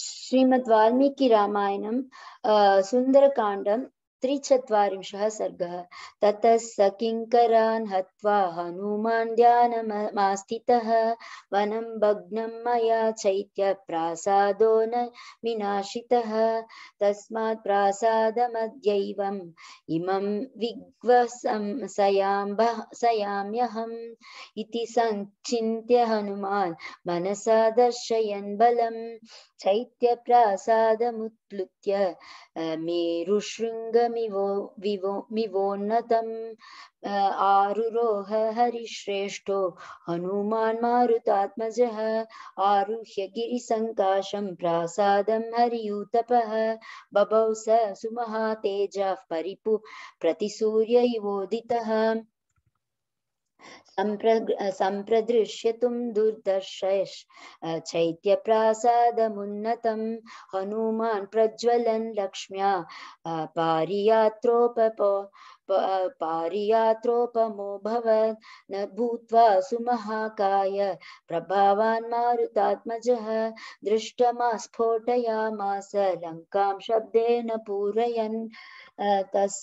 ശ്രീമദ് വാൽമീകി രാമായണം സുന്ദരകാന്ഡം त्रिचत्वारिंशः सर्गः ततः स किङ्करान् हत्वा हनुमान् ध्यानमास्थितः वनं भग्नं मया चैत्य प्रासादो न विनाशितः तस्मात् प्रासादमद्यैवम् इमं विग्वसं विग्वसंसयाम्ब सयाम्यहम् इति सञ्चिन्त्य हनुमान् मनसा दर्शयन् बलम् चैत्यप्रासादमुत्लुत्य मेरुशृङ्ग विवो विवो मिवोन्नतम् आरुरोह हरिश्रेष्ठो हनुमान् मारुतात्मजः आरुह्य गिरिसङ्काशं प्रासादं हरियूतपः बभौ स सुमहातेजः परिपु प्रतिसूर्य इवोदितः संप्रदृश्य तुम सम्प्रदृश्यतुं दुर्दर्शैश् चैत्यप्रासादमुन्नतं हनुमान् प्रज्वलन लक्ष्म पारियात्रोपपो पारियात्रोपमो भवत् न भूत्वा सुमहाकाय प्रभावान् मारुतात्मजः दृष्टमा स्फोटयामास लङ्कां शब्देन पूरयन् तस्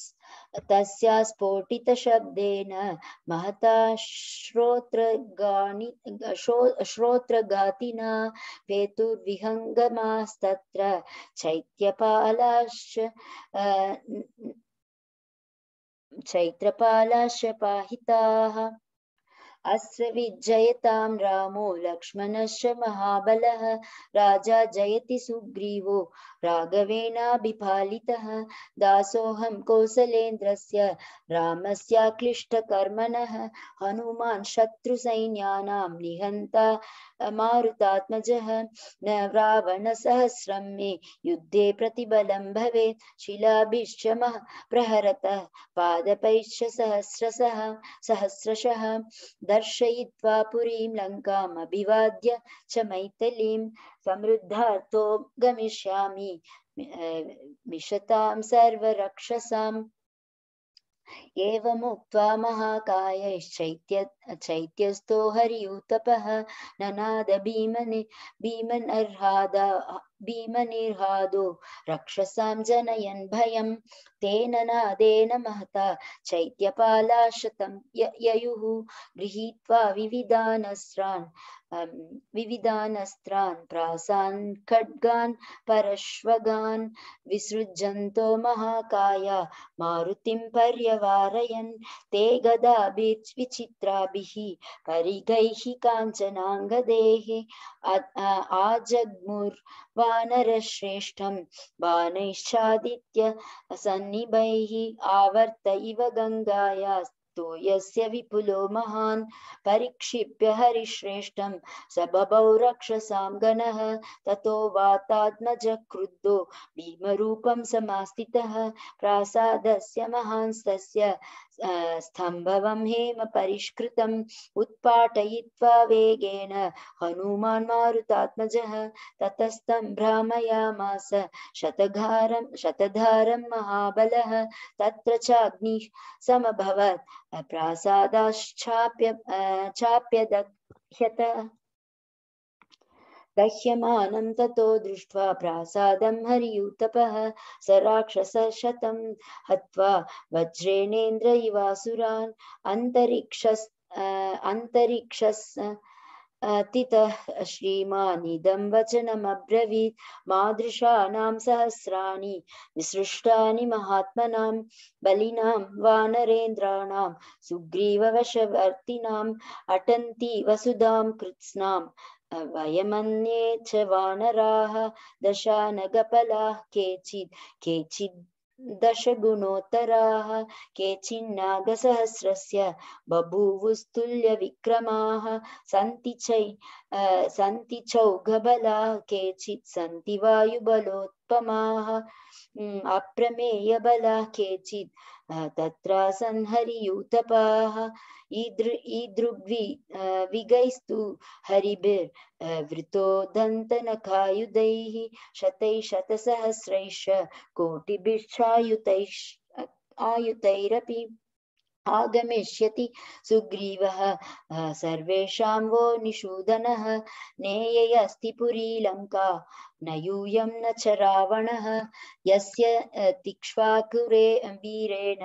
तस्या स्फोटितशब्देन महता श्रोत्रगाणि श्रोत्रगातिना हेतुर्विहङ्गमास्तत्र चैत्यपालाश्च चैत्रपालाश्च पाहिताः अस्य विजयताम रामो लक्ष्मणश्च महाबलः राजा जयति सुग्रीवो राघवेणाभिपालितः दासोऽहं कौसलेन्द्रस्य रामस्याक्लिष्टकर्मणः हनुमान् शत्रुसैन्यानां निहन्ता मारुतात्मजः न रावणसहस्रं मे युद्धे प्रतिबलं भवेत् शिलाभिश्च प्रहरतः पादपैश्च सहस्रशः सहस्रशः दर्शयित्वा पुरीं लङ्कामभिवाद्य च मैथिलीं समृद्धार्थो गमिष्यामि मिषतां सर्वरक्षसाम् एवमुक्त्वा महाकायश्चैत्य चैत्यस्थो हरियूतपः ननाद भीमन् भीमन् भीमनिर्हादो रक्षसां जनयन् भयं तेन नादेन महता चैत्यपाला शतं ययुः गृहीत्वा विविधानस्त्रान् विविधानस्त्रान् प्रासान् खड्गान् परश्वगान् विसृजन्तो महाकाया मारुतिं पर्यवारयन् ते गदाभिर्विचित्राभिः परिगैः काञ्चनाङ्गदेः आजग्मुर्वा वानरश्रेष्ठं बाणैश्चादित्य असन्निभैः आवर्त इव गङ्गायास् भक्तो यस्य विपुलो महान् परिक्षिप्य हरिश्रेष्ठं स बभौ रक्षसां गणः ततो वातात्मजक्रुद्धो भीमरूपं समास्थितः प्रासादस्य महांस्तस्य स्तम्भवं हेम परिष्कृतम् उत्पाटयित्वा वेगेन हनुमान् मारुतात्मजः ततस्तं भ्रामयामास शतघारं शतधारं महाबलः तत्र चाग्निः समभवत् प्रासादाश्चाप्य चाप्य दह्यत दह्यमानं ततो दृष्ट्वा प्रासादं हरियूतपः स राक्षसशतं हत्वा वज्रेणेन्द्र इवासुरान् अन्तरिक्षस् अन्तरिक्षस् अतितः श्रीमानिदं वचनमब्रवीत् मादृशानां सहस्राणि विसृष्टानि महात्मनां बलिनां वानरेन्द्राणां सुग्रीववशवर्तिनाम् अटन्ति वसुधां कृत्स्नां वयमन्ये च वानराः दशानगपलाः केचित् केचिद् दशगुणोत्तराः केचिन्नागसहस्रस्य बभूवुस्तुल्यविक्रमाः सन्ति चै सन्ति चौघबलाः केचित् सन्ति वायुबलोत्तमाः अप्रमेयबलाः केचित् तत्र संहरियूतपाः ईदृ ईदृग्वि विगैस्तु हरिभिर्वृतो दन्तनखायुधैः शतैः शतसहस्रैश्च कोटिभिश्चायुतैश्च आयुतैरपि आगमिष्यति सुग्रीवः सर्वेषां वो निषूदनः नेययस्ति पुरी लङ्का न यूयं न च रावणः यस्य तिक्ष्वाकुरे वीरेण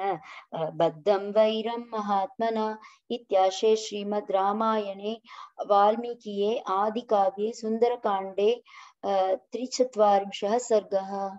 बद्धं वैरं महात्मना इत्याशे श्रीमद् रामायणे वाल्मीकिये आदिकाव्ये सुन्दरकाण्डे त्रिचत्वारिंशः सर्गः